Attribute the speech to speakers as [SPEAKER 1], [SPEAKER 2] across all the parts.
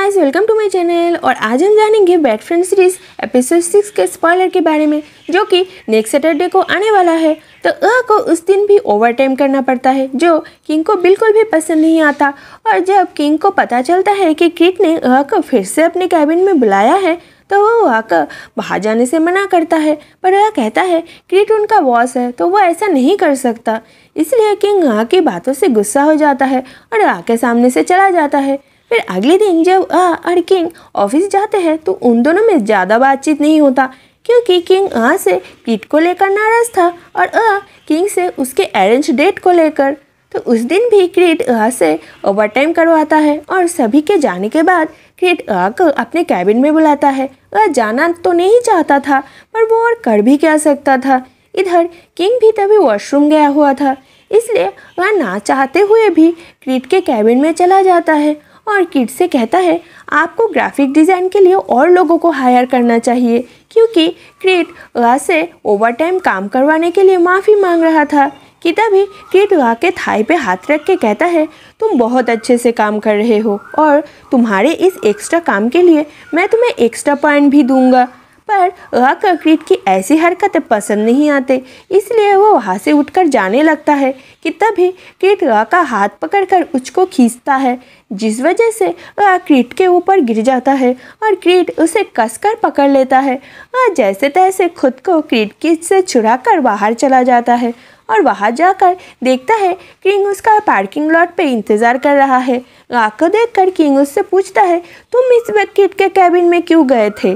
[SPEAKER 1] guys welcome to my channel और आज हम जानेंगे bad friend series episode six के स्पॉइलर के बारे में जो कि नेक्स्ट सैटरडे को आने वाला है तो अ को उस दिन भी ओवर टाइम करना पड़ता है जो किंग को बिल्कुल भी पसंद नहीं आता और जब किंग को पता चलता है कि किट ने अ को फिर से अपने कैबिन में बुलाया है तो वो आकर बाहर जाने से मना करता है पर वह कहता है क्रिट उनका बॉस है तो वह ऐसा नहीं कर सकता इसलिए किंग वहाँ की बातों से गुस्सा हो जाता है और वहाँ के सामने से चला जाता है फिर अगले दिन जब आ और किंग ऑफिस जाते हैं तो उन दोनों में ज़्यादा बातचीत नहीं होता क्योंकि किंग आ से पीट को लेकर नाराज़ था और आ किंग से उसके अरेंज डेट को लेकर तो उस दिन भी क्रिट आ से ओवर टाइम करवाता है और सभी के जाने के बाद क्रिट अह को अपने कैबिन में बुलाता है वह जाना तो नहीं चाहता था पर वो और कर भी क्या सकता था इधर किंग भी तभी वॉशरूम गया हुआ था इसलिए वह ना चाहते हुए भी क्रिट के कैबिन में चला जाता है और किट से कहता है आपको ग्राफिक डिज़ाइन के लिए और लोगों को हायर करना चाहिए क्योंकि क्रिट गा से ओवर टाइम काम करवाने के लिए माफ़ी मांग रहा था तभी किट गा के थाई पे हाथ रख के कहता है तुम बहुत अच्छे से काम कर रहे हो और तुम्हारे इस एक्स्ट्रा काम के लिए मैं तुम्हें एक्स्ट्रा पॉइंट भी दूंगा पर अकाकृत की ऐसी हरकतें पसंद नहीं आते इसलिए वो वहाँ से उठकर जाने लगता है कि तभी क्रीट अ का हाथ पकड़कर उसको खींचता है जिस वजह से वह क्रीट के ऊपर गिर जाता है और क्रीट उसे कसकर पकड़ लेता है और जैसे तैसे खुद को क्रीट की से छुड़ा कर बाहर चला जाता है और वहाँ जाकर देखता है किंग उसका पार्किंग लॉट पे इंतज़ार कर रहा है आँख को देखकर किंग उससे पूछता है तुम इस किट के कैबिन में क्यों गए थे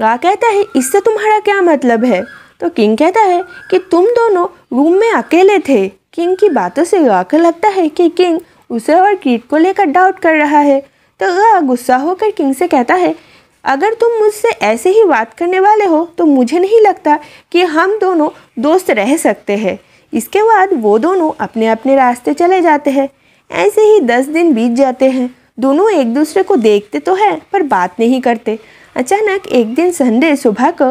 [SPEAKER 1] रा कहता है इससे तुम्हारा क्या मतलब है तो किंग कहता है कि तुम दोनों रूम में अकेले थे किंग की बातों से रा को लगता है कि किंग उसे और कीट को लेकर डाउट कर रहा है तो रा गुस्सा होकर किंग से कहता है अगर तुम मुझसे ऐसे ही बात करने वाले हो तो मुझे नहीं लगता कि हम दोनों दोस्त रह सकते हैं इसके बाद वो दोनों अपने अपने रास्ते चले जाते हैं ऐसे ही दस दिन बीत जाते हैं दोनों एक दूसरे को देखते तो हैं पर बात नहीं करते अचानक एक दिन संडे सुबह को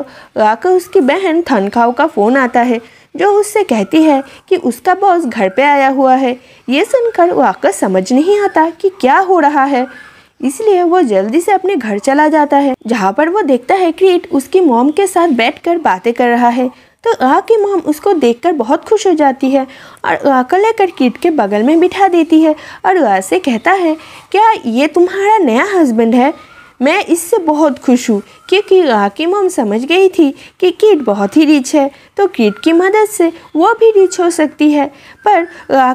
[SPEAKER 1] आकर उसकी बहन थनखाओ का फ़ोन आता है जो उससे कहती है कि उसका बॉस घर पे आया हुआ है ये सुनकर वाकर समझ नहीं आता कि क्या हो रहा है इसलिए वो जल्दी से अपने घर चला जाता है जहाँ पर वो देखता है क्रीट उसकी मॉम के साथ बैठकर बातें कर रहा है तो आ की मोम उसको देखकर बहुत खुश हो जाती है और आ को लेकर कीट के बगल में बिठा देती है और आ से कहता है क्या ये तुम्हारा नया हस्बैंड है मैं इससे बहुत खुश हूँ क्योंकि की मोम समझ गई थी कि किट बहुत ही रिच है तो किट की मदद से वो भी रिच हो सकती है पर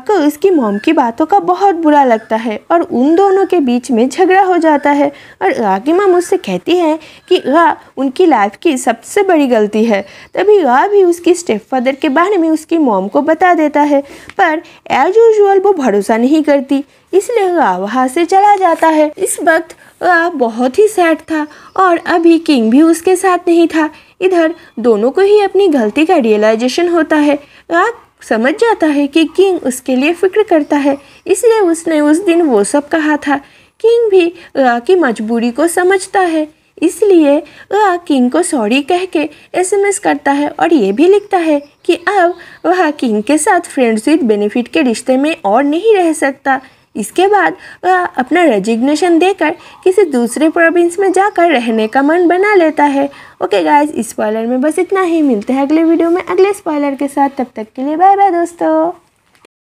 [SPEAKER 1] को उसकी मोम की बातों का बहुत बुरा लगता है और उन दोनों के बीच में झगड़ा हो जाता है और की मोम उससे कहती है कि रा उनकी लाइफ की सबसे बड़ी गलती है तभी रा भी उसकी स्टेप फादर के बारे में उसकी मोम को बता देता है पर एज यूजल वो भरोसा नहीं करती इसलिए रा वहाँ से चला जाता है इस वक्त बहुत ही सैड था और अभी किंग भी उसके साथ नहीं था इधर दोनों को ही अपनी गलती का रियलाइजेशन होता है वह समझ जाता है कि किंग उसके लिए फ़िक्र करता है इसलिए उसने उस दिन वो सब कहा था किंग भी वह की मजबूरी को समझता है इसलिए वह किंग को सॉरी कह के एस करता है और ये भी लिखता है कि अब वह किंग के साथ फ्रेंड्स विद बेनिफिट के रिश्ते में और नहीं रह सकता इसके बाद वह अपना रेजिग्नेशन देकर किसी दूसरे प्रोविंस में जाकर रहने का मन बना लेता है ओके गाइज इस स्पॉयलर में बस इतना ही मिलते हैं अगले वीडियो में अगले स्पॉयलर के साथ तब तक के लिए बाय बाय दोस्तों